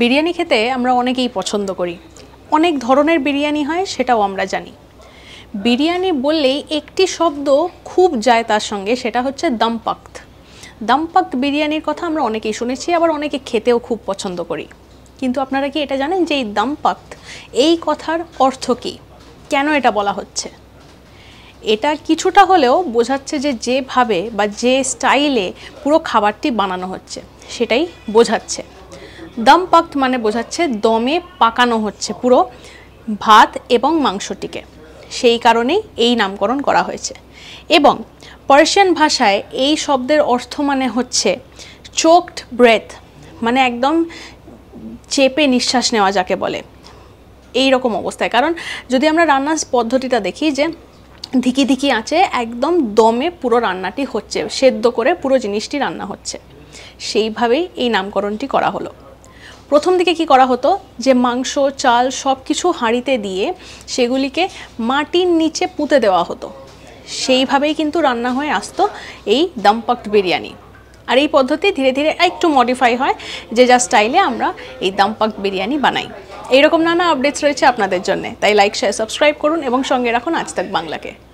বিরিয়ানি খেতে আমরা অনেকেই পছন্দ করি অনেক ধরনের বিরিয়ানি হয় সেটাও আমরা জানি বিরিয়ানি বললেই একটি শব্দ খুব যায় তার সঙ্গে সেটা হচ্ছে দমপাক্ত দমপাক্ত বিরিয়ানির কথা আমরা অনেকেই শুনেছি আবার অনেকে খেতেও খুব পছন্দ করি কিন্তু আপনারা কি এটা জানেন যে এই দমপাক্ত এই কথার অর্থ কী কেন এটা বলা হচ্ছে এটা কিছুটা হলেও বোঝাচ্ছে যে যেভাবে বা যে স্টাইলে পুরো খাবারটি বানানো হচ্ছে সেটাই বোঝাচ্ছে দম পাক্ত মানে বোঝাচ্ছে দমে পাকানো হচ্ছে পুরো ভাত এবং মাংসটিকে সেই কারণেই এই নামকরণ করা হয়েছে এবং পার্সিয়ান ভাষায় এই শব্দের অর্থ মানে হচ্ছে চোকড ব্রেথ মানে একদম চেপে নিঃশ্বাস নেওয়া যাকে বলে এই রকম অবস্থায় কারণ যদি আমরা রান্নার পদ্ধতিটা দেখি যে ধিকি ধিকি আছে একদম দমে পুরো রান্নাটি হচ্ছে সেদ্ধ করে পুরো জিনিসটি রান্না হচ্ছে সেইভাবেই এই নামকরণটি করা হলো প্রথম দিকে কি করা হতো যে মাংস চাল সব কিছু হাঁড়িতে দিয়ে সেগুলিকে মাটির নিচে পুঁতে দেওয়া হতো সেইভাবেই কিন্তু রান্না হয়ে আসতো এই দাম্পাক্ট বিরিয়ানি আর এই পদ্ধতি ধীরে ধীরে একটু মডিফাই হয় যে যা স্টাইলে আমরা এই দাম্পাক্ট বিরিয়ানি বানাই এইরকম নানা আপডেটস রয়েছে আপনাদের জন্য তাই লাইক শেয়ার সাবস্ক্রাইব করুন এবং সঙ্গে রাখুন আজ তাক বাংলাকে